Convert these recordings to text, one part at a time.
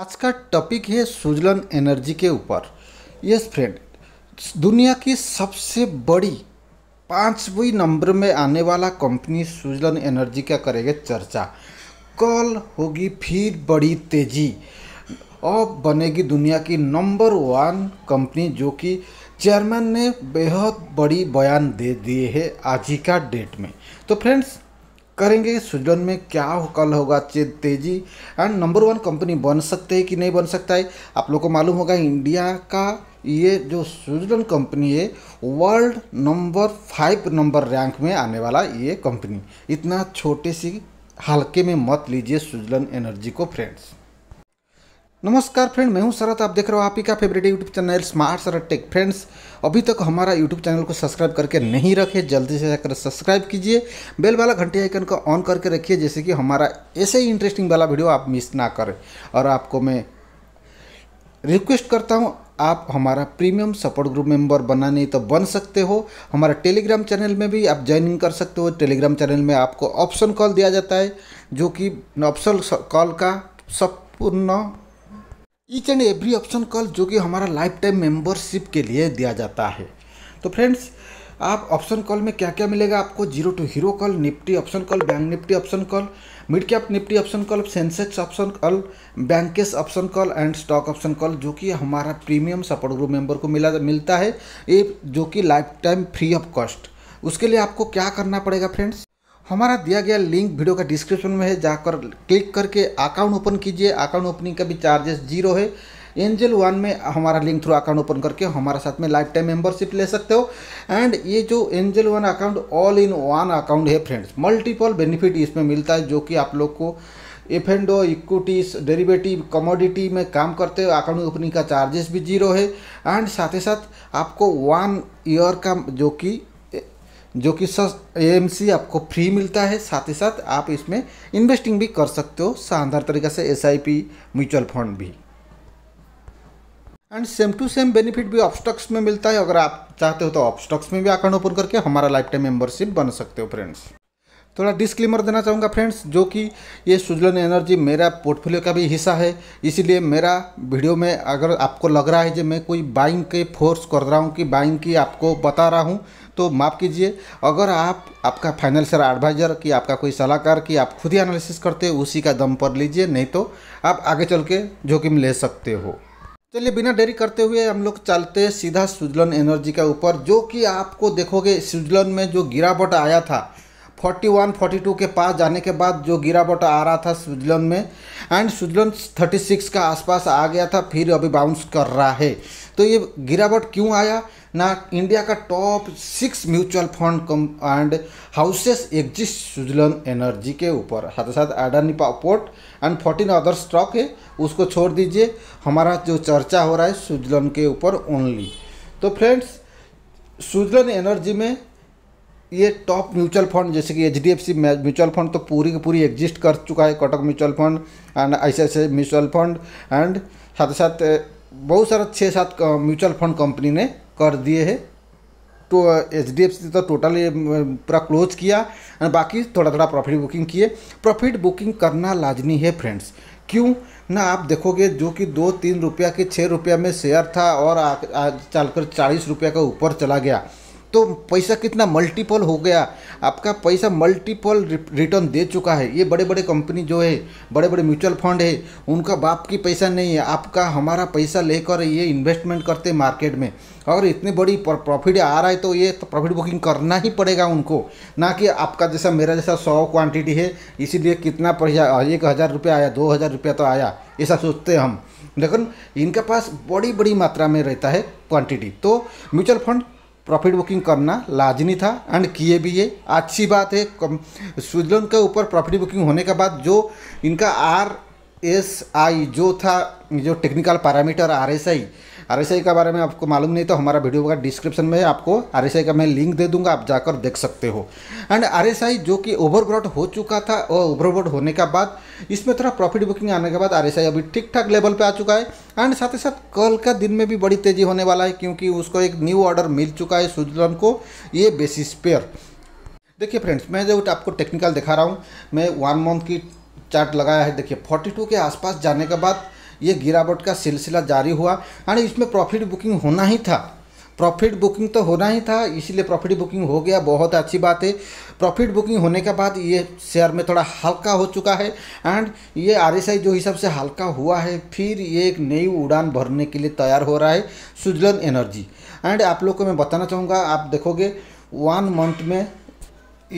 आज का टॉपिक है सुजलन एनर्जी के ऊपर यस फ्रेंड दुनिया की सबसे बड़ी पाँचवीं नंबर में आने वाला कंपनी सुजलन एनर्जी का करेगा चर्चा कल होगी फिर बड़ी तेजी अब बनेगी दुनिया की नंबर वन कंपनी जो कि चेयरमैन ने बेहद बड़ी बयान दे दिए है आज ही का डेट में तो फ्रेंड्स करेंगे स्विट्जरलैंड में क्या कल होगा तेजी एंड नंबर वन कंपनी बन सकते हैं कि नहीं बन सकता है आप लोग को मालूम होगा इंडिया का ये जो स्विट्जरलैंड कंपनी है world number five number rank में आने वाला ये कंपनी इतना छोटे सी हल्के में मत लीजिए स्विट्जरलैंड एनर्जी को फ्रेंड्स नमस्कार फ्रेंड मैं हूं शरत आप देख रहे हो आप ही का favourite YouTube channel smart Sharat tech friends अभी तक हमारा यूट्यूब चैनल को सब्सक्राइब करके नहीं रखे जल्दी से जाकर सब्सक्राइब कीजिए बेल वाला घंटे आइकन को ऑन करके रखिए जैसे कि हमारा ऐसे ही इंटरेस्टिंग वाला वीडियो आप मिस ना करें और आपको मैं रिक्वेस्ट करता हूँ आप हमारा प्रीमियम सपोर्ट ग्रुप मेंबर बनाने तो बन सकते हो हमारा टेलीग्राम चैनल में भी आप ज्वाइनिंग कर सकते हो टेलीग्राम चैनल में आपको ऑप्शन कॉल दिया जाता है जो कि ऑप्शन कॉल का पूर्ण each and every option call जो कि हमारा लाइफ टाइम मेम्बरशिप के लिए दिया जाता है तो फ्रेंड्स आप ऑप्शन कॉल में क्या क्या मिलेगा आपको zero to hero call Nifty option call bank Nifty option call mid cap Nifty option call Sensex option call Bankex option call and stock option call जो कि हमारा प्रीमियम सपोर्ट ग्रुप मेंबर को मिला मिलता है ये जो कि life time free of cost उसके लिए आपको क्या करना पड़ेगा फ्रेंड्स हमारा दिया गया लिंक वीडियो का डिस्क्रिप्शन में है जाकर क्लिक करके अकाउंट ओपन कीजिए अकाउंट ओपनिंग का भी चार्जेस जीरो है एंजल वन में हमारा लिंक थ्रू अकाउंट ओपन करके हमारे साथ में लाइफ टाइम मेंबरशिप ले सकते हो एंड ये जो angel one account all in one account है फ्रेंड्स मल्टीपल बेनिफिट इसमें मिलता है जो कि आप लोग को F and equities derivative commodity में काम करते हो अकाउंट ओपनिंग का चार्जेस भी जीरो है एंड साथ ही साथ आपको वन ईयर का जो कि जो कि एम आपको फ्री मिलता है साथ ही साथ आप इसमें इन्वेस्टिंग भी कर सकते हो शानदार तरीके से S I P mutual fund भी and same to same benefit भी ऑपस्टॉक्स में मिलता है अगर आप चाहते हो तो ऑपस्टॉक्स में भी अकाउंट ओपन करके हमारा लाइफ टाइम मेम्बरशिप बन सकते हो फ्रेंड्स थोड़ा डिस्क्लेमर देना चाहूँगा फ्रेंड्स जो कि ये सुजलन एनर्जी मेरा पोर्टफोलियो का भी हिस्सा है इसीलिए मेरा वीडियो में अगर आपको लग रहा है कि मैं कोई बाइंग के फोर्स कर रहा हूँ कि बाइंग की आपको बता रहा हूँ तो माफ़ कीजिए अगर आप आपका फाइनेंशियल एडवाइज़र कि आपका कोई सलाहकार की आप खुद ही एनालिसिस करते हो उसी का दम पर लीजिए नहीं तो आप आगे चल के जोखिम ले सकते हो चलिए बिना देरी करते हुए हम लोग चलते सीधा स्विजलैंड एनर्जी के ऊपर जो कि आपको देखोगे स्विजलैंड में जो गिरावट आया था 41, 42 के पास जाने के बाद जो गिरावट आ रहा था स्विट्जरलैंड में एंड स्विट्जरलैंड 36 का आसपास आ गया था फिर अभी बाउंस कर रहा है तो ये गिरावट क्यों आया ना इंडिया का top six mutual fund come and houses exist Suzlon energy के ऊपर साथ ही साथ Adani port and fourteen other stock है उसको छोड़ दीजिए हमारा जो चर्चा हो रहा है सुजलन के ऊपर ओनली तो फ्रेंड्स सुजलन एनर्जी में ये टॉप म्यूचुअल फंड जैसे कि H D F C mutual fund तो पूरी की पूरी एग्जिस्ट कर चुका है Kotak mutual fund and I mutual fund and साथ साथ बहुत सारा छः सात म्यूचुअल फंड कंपनी ने कर दिए है तो एच डी एफ सी तो टोटल पूरा क्लोज किया बाकी थोड़ा थोड़ा प्रॉफिट बुकिंग किए प्रॉफिट बुकिंग करना लाजमी है फ्रेंड्स क्यों ना आप देखोगे जो कि दो तीन रुपया के छः रुपया में शेयर था और आज चलकर चालीस रुपया का ऊपर चला गया तो पैसा कितना मल्टीपल हो गया आपका पैसा मल्टीपल रिटर्न दे चुका है ये बड़े बड़े कंपनी जो है बड़े बड़े म्यूचुअल फंड है उनका बाप की पैसा नहीं है आपका हमारा पैसा लेकर ये इन्वेस्टमेंट करते हैं मार्केट में अगर इतनी बड़ी प्रॉफिट आ रहा है तो ये तो प्रॉफिट बुकिंग करना ही पड़ेगा उनको ना कि आपका जैसा मेरा जैसा सौ क्वांटिटी है इसीलिए कितना पैसा एक हज़ार रुपया आया दो हज़ार रुपया तो आया ऐसा सोचते हैं हम लेकिन इनके पास बड़ी बड़ी मात्रा में रहता है क्वांटिटी तो म्यूचुअल फंड प्रॉफिट बुकिंग करना लाजमी था एंड किए भी ये अच्छी बात है स्विट्जरलैंड के ऊपर प्रॉफिट बुकिंग होने के बाद जो इनका आर एस आई जो था जो technical parameter R S I R का बारे में आपको मालूम नहीं तो हमारा वीडियो का डिस्क्रिप्शन में आपको आर का मैं लिंक दे दूंगा आप जाकर देख सकते हो एंड आर जो कि ओवरग्रॉड हो चुका था और ओवरब्रॉड होने के बाद इसमें थोड़ा प्रॉफिट बुकिंग आने के बाद आर अभी ठीक ठाक लेवल पर आ चुका है एंड साथ ही साथ कल का दिन में भी बड़ी तेज़ी होने वाला है क्योंकि उसको एक न्यू ऑर्डर मिल चुका है सुजलन को ये बेसिस पेयर देखिए फ्रेंड्स मैं जो आपको टेक्निकल दिखा रहा हूँ मैं वन मंथ की चार्ट लगाया है देखिए 42 के आसपास जाने के बाद ये गिरावट का सिलसिला जारी हुआ और इसमें प्रॉफिट बुकिंग होना ही था प्रॉफिट बुकिंग तो होना ही था इसीलिए प्रॉफिट बुकिंग हो गया बहुत अच्छी बात है प्रॉफिट बुकिंग होने के बाद ये शेयर में थोड़ा हल्का हो चुका है एंड ये आर जो हिसाब से हल्का हुआ है फिर ये एक नई उड़ान भरने के लिए तैयार हो रहा है सुजलन एनर्जी एंड आप लोग को मैं बताना चाहूँगा आप देखोगे वन मंथ में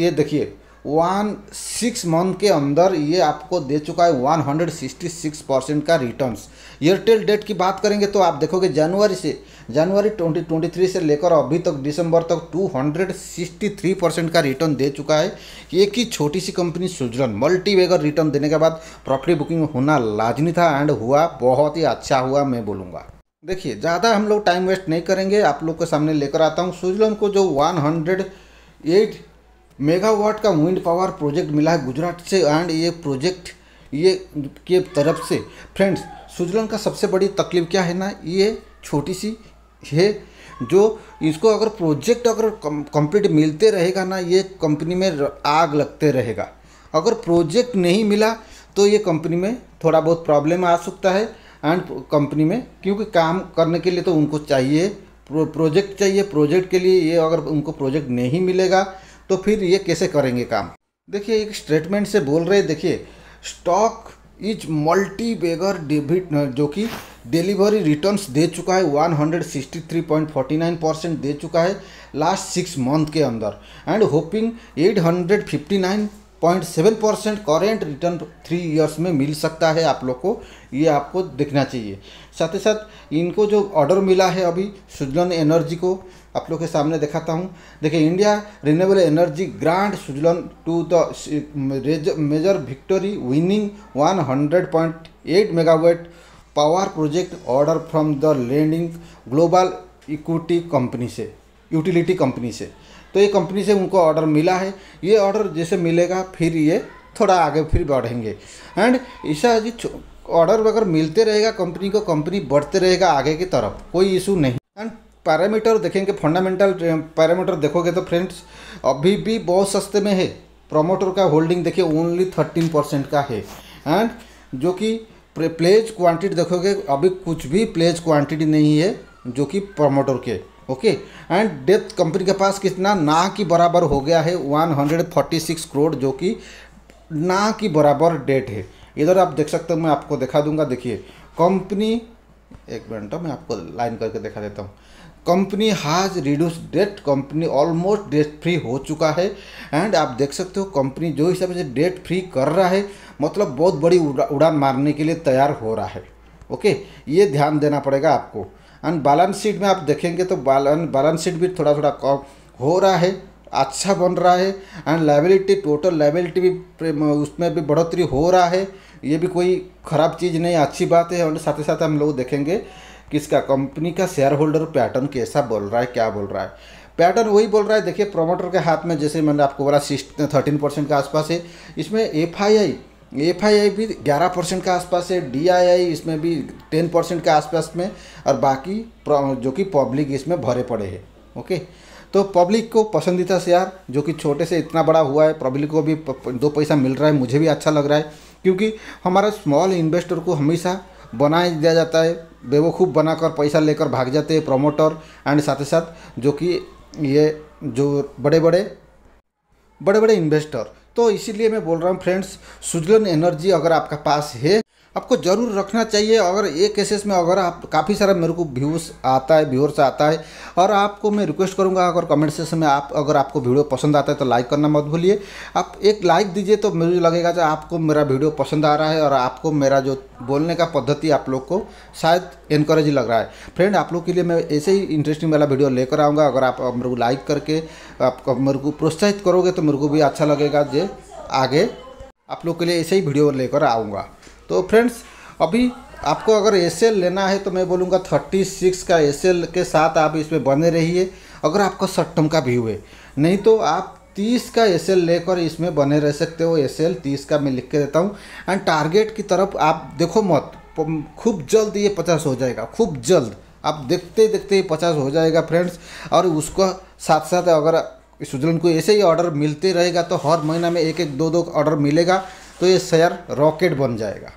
ये देखिए वन सिक्स मंथ के अंदर ये आपको दे चुका है one hundred sixty six percent का रिटर्न्स एयरटेल डेट की बात करेंगे तो आप देखोगे जनवरी से जनवरी ट्वेंटी ट्वेंटी थ्री से लेकर अभी तक दिसंबर तक two hundred sixty three percent का रिटर्न दे चुका है एक ही छोटी सी कंपनी सुजरन मल्टीवेगर रिटर्न देने के बाद प्रॉपर्टी बुकिंग होना लाजमी था एंड हुआ बहुत ही अच्छा हुआ मैं बोलूँगा देखिए ज़्यादा हम लोग टाइम वेस्ट नहीं करेंगे आप लोग के सामने लेकर आता हूँ सुजलन को जो वन हंड्रेड एट मेगावाट का विंड पावर प्रोजेक्ट मिला है गुजरात से एंड ये प्रोजेक्ट ये के तरफ से फ्रेंड्स स्विट्जरलैंड का सबसे बड़ी तकलीफ क्या है ना ये छोटी सी है जो इसको अगर प्रोजेक्ट अगर कंप्लीट मिलते रहेगा ना ये कंपनी में आग लगते रहेगा अगर प्रोजेक्ट नहीं मिला तो ये कंपनी में थोड़ा बहुत प्रॉब्लम आ सकता है एंड कंपनी में क्योंकि काम करने के लिए तो उनको चाहिए प्रोजेक्ट चाहिए प्रोजेक्ट के लिए ये अगर उनको प्रोजेक्ट नहीं मिलेगा तो फिर ये कैसे करेंगे काम देखिए एक स्टेटमेंट से बोल रहे देखिए stock is multibagger debit जो कि डिलीवरी रिटर्न्स दे चुका है 163.49 परसेंट दे चुका है लास्ट सिक्स मंथ के अंदर and hoping 859.7 percent current return three years में मिल सकता है आप लोग को ये आपको देखना चाहिए साथ ही साथ इनको जो ऑर्डर मिला है अभी सुजलन एनर्जी को आप लोग के सामने दिखाता हूँ देखिए India renewable energy grand Suzlon to the major victory winning 100.8 megawatt power project order from the landing global equity company से यूटिलिटी कंपनी से तो ये कंपनी से उनको ऑर्डर मिला है ये ऑर्डर जैसे मिलेगा फिर ये थोड़ा आगे फिर बढ़ेंगे एंड ईशा जी ऑर्डर अगर मिलते रहेगा कंपनी को कंपनी बढ़ते रहेगा आगे की तरफ कोई इशू नहीं एंड पैरामीटर देखेंगे फंडामेंटल पैरामीटर देखोगे तो फ्रेंड्स अभी भी बहुत सस्ते में है प्रोमोटर का होल्डिंग देखिए ओनली थर्टीन परसेंट का है एंड जो कि प्लेज क्वांटिटी देखोगे अभी कुछ भी प्लेज क्वांटिटी नहीं है जो कि प्रोमोटर के ओके एंड डेथ कंपनी के पास कितना ना की बराबर हो गया है वन करोड़ जो कि ना की बराबर डेट है इधर आप देख सकते हो मैं आपको दिखा दूंगा देखिए कंपनी एक मिनट मैं आपको लाइन करके दिखा देता हूँ company has reduce debt company almost debt free हो चुका है एंड आप देख सकते हो कंपनी जो हिसाब से डेट फ्री कर रहा है मतलब बहुत बड़ी उड़ा, उड़ान मारने के लिए तैयार हो रहा है ओके ये ध्यान देना पड़ेगा आपको एंड बैलेंस शीट में आप देखेंगे तो बैलेंस बैलेंस शीट भी थोड़ा थोड़ा कम हो रहा है अच्छा बन रहा है एंड लाइबिलिटी टोटल लाइबिलिटी भी उसमें भी बढ़ोतरी हो रहा है ये भी कोई ख़राब चीज़ नहीं अच्छी बात है और साथ ही साथ हम लोग देखेंगे किसका कंपनी का शेयर होल्डर पैटर्न कैसा बोल रहा है क्या बोल रहा है पैटर्न वही बोल रहा है देखिए प्रमोटर के हाथ में जैसे मैंने आपको बोला सिक्स थर्टीन परसेंट के आसपास है इसमें F I I F I आई भी ग्यारह परसेंट के आसपास है डी आई आई इसमें भी टेन परसेंट के आसपास में और बाकी जो कि पब्लिक इसमें भरे पड़े हैं ओके तो पब्लिक को पसंदीदा शेयर जो कि छोटे से इतना बड़ा हुआ है पब्लिक को भी दो पैसा मिल रहा है मुझे भी अच्छा लग रहा है क्योंकि हमारा स्मॉल इन्वेस्टर को हमेशा बनाया दिया जाता है बेवकूफ़ बनाकर पैसा लेकर भाग जाते हैं प्रमोटर एंड साथ ही साथ जो कि ये जो बड़े बड़े बड़े बड़े इन्वेस्टर तो इसीलिए मैं बोल रहा हूँ फ्रेंड्स सुजलन एनर्जी अगर आपका पास है आपको ज़रूर रखना चाहिए अगर एक केसेस में अगर आप काफ़ी सारा मेरे को व्यूज़ आता है व्यूअर्स आता है और आपको मैं रिक्वेस्ट करूँगा अगर कमेंट सेक्शन में आप अगर आपको वीडियो पसंद आता है तो लाइक करना मत भूलिए आप एक लाइक दीजिए तो मुझे लगेगा कि आपको मेरा वीडियो पसंद आ रहा है और आपको मेरा जो बोलने का पद्धति आप लोग को शायद इनकरेज लग रहा है फ्रेंड आप लोग के लिए मैं ऐसे ही इंटरेस्टिंग वाला वीडियो लेकर आऊँगा अगर आप मेरे को लाइक करके आप मेरे को प्रोत्साहित करोगे तो मेरे को भी अच्छा लगेगा जे आगे आप लोग के लिए ऐसे ही वीडियो लेकर आऊँगा तो फ्रेंड्स अभी आपको अगर एस लेना है तो मैं बोलूँगा थर्टी सिक्स का एस के साथ आप इसमें बने रहिए अगर आपका सट्टम का व्यू है नहीं तो आप तीस का एस लेकर इसमें बने रह सकते हो एस एल तीस का मैं लिख के देता हूँ एंड टारगेट की तरफ आप देखो मत खूब जल्द ये पचास हो जाएगा खूब जल्द आप देखते देखते ही पचास हो जाएगा फ्रेंड्स और उसको साथ साथ अगर स्विट्जरलैंड को ऐसे ही ऑर्डर मिलते रहेगा तो हर महीना में एक एक दो दो ऑर्डर मिलेगा तो ये शेयर रॉकेट बन जाएगा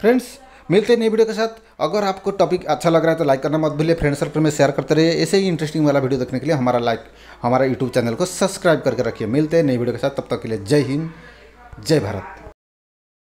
फ्रेंड्स मिलते हैं नई वीडियो के साथ अगर आपको टॉपिक अच्छा लग रहा है तो लाइक करना मत भूलिए फ्रेंड सर्कल में शेयर करते रहिए ऐसे ही इंटरेस्टिंग वाला वीडियो देखने के लिए हमारा लाइक हमारा यूट्यूब चैनल को सब्सक्राइब करके रखिए मिलते हैं नई वीडियो के साथ तब तक के लिए जय हिंद जय भारत